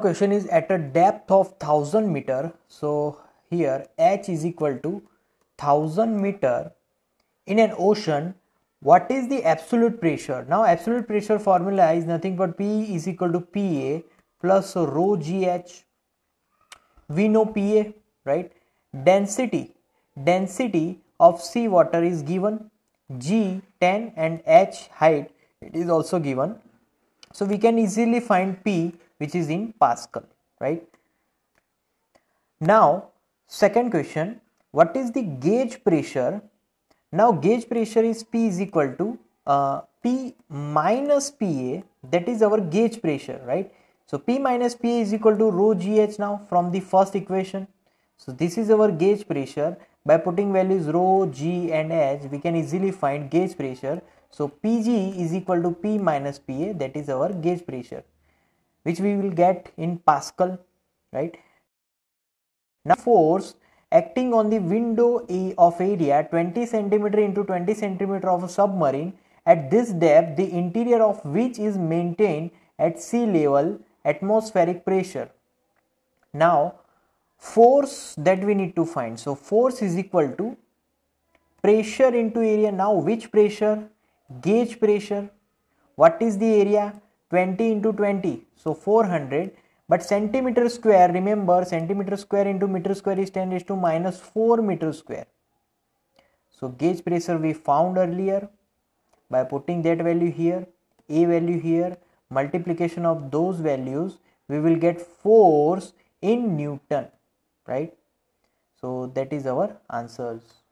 question is at a depth of 1000 meter so here h is equal to 1000 meter in an ocean what is the absolute pressure now absolute pressure formula is nothing but p is equal to pa plus rho gh we know pa right density density of sea water is given g 10 and h height it is also given so we can easily find P which is in Pascal, right? Now, second question, what is the gauge pressure? Now, gauge pressure is P is equal to uh, P minus PA, that is our gauge pressure, right? So, P minus PA is equal to rho GH now from the first equation. So, this is our gauge pressure. By putting values rho, G and H, we can easily find gauge pressure. So Pg is equal to P minus PA that is our gauge pressure which we will get in Pascal right. Now force acting on the window A of area 20 centimeter into 20 centimeter of a submarine at this depth the interior of which is maintained at sea level atmospheric pressure. Now force that we need to find. So force is equal to pressure into area now which pressure gauge pressure what is the area 20 into 20 so 400 but centimeter square remember centimeter square into meter square is 10 raised to minus 4 meter square so gauge pressure we found earlier by putting that value here a value here multiplication of those values we will get force in newton right so that is our answers